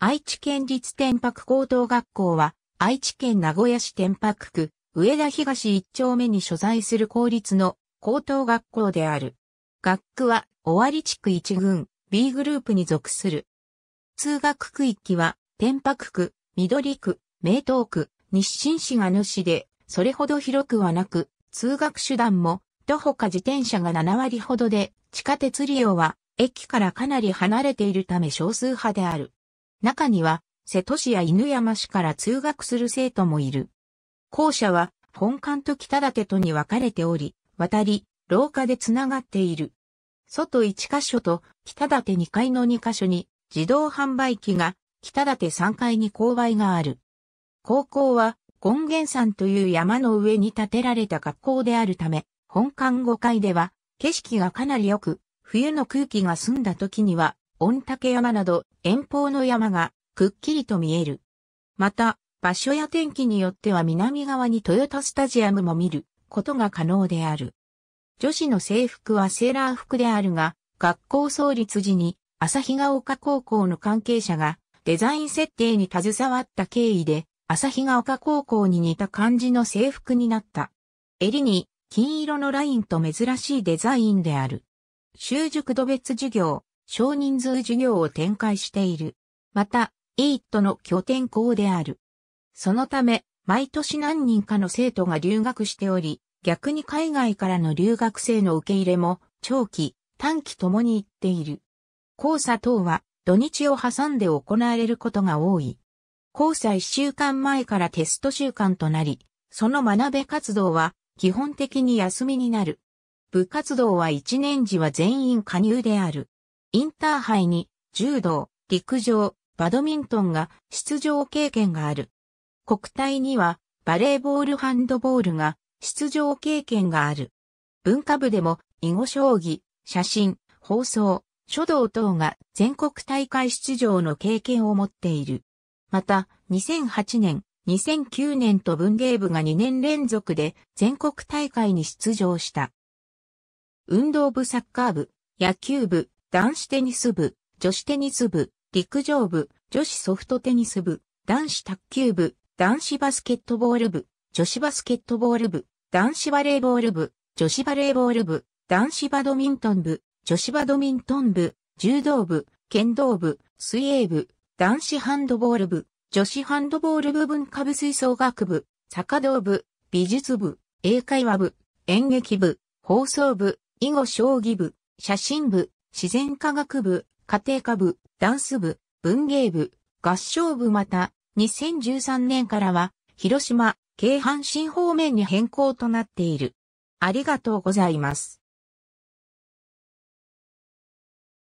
愛知県立天白高等学校は、愛知県名古屋市天白区、上田東一丁目に所在する公立の高等学校である。学区は、尾張地区一軍、B グループに属する。通学区域は、天白区、緑区、名東区、日清市が主で、それほど広くはなく、通学手段も、徒歩か自転車が7割ほどで、地下鉄利用は、駅からかなり離れているため少数派である。中には、瀬戸市や犬山市から通学する生徒もいる。校舎は、本館と北館とに分かれており、渡り、廊下でつながっている。外1箇所と北館2階の2箇所に自動販売機が北館3階に勾配がある。高校は権現山という山の上に建てられた学校であるため、本館5階では景色がかなり良く、冬の空気が澄んだ時には御嶽山など遠方の山がくっきりと見える。また、場所や天気によっては南側に豊田スタジアムも見ることが可能である。女子の制服はセーラー服であるが、学校創立時に朝日ヶ丘高校の関係者がデザイン設定に携わった経緯で、朝日ヶ丘高校に似た感じの制服になった。襟に金色のラインと珍しいデザインである。習熟度別授業、少人数事業を展開している。また、イートの拠点校である。そのため、毎年何人かの生徒が留学しており、逆に海外からの留学生の受け入れも、長期、短期ともに行っている。交差等は、土日を挟んで行われることが多い。交差1週間前からテスト週間となり、その学べ活動は基本的に休みになる。部活動は1年時は全員加入である。インターハイに柔道、陸上、バドミントンが出場経験がある。国体にはバレーボールハンドボールが出場経験がある。文化部でも囲碁将棋、写真、放送、書道等が全国大会出場の経験を持っている。また、2008年、2009年と文芸部が2年連続で全国大会に出場した。運動部サッカー部、野球部、男子テニス部、女子テニス部、陸上部、女子ソフトテニス部、男子卓球部、男子バスケットボール部、女子バスケットボール部、男子バレーボール部、女子バレーボール部、男子バドミントン部、女子バドミントン部、柔道部、剣道部、水泳部、男子ハンドボール部、女子ハンドボール部文化部吹奏楽部、坂道部、美術部、英会話部、演劇部、放送部、囲碁将棋部、写真部、自然科学部、家庭科部、ダンス部、文芸部、合唱部また、2013年からは、広島、京阪神方面に変更となっている。ありがとうございます。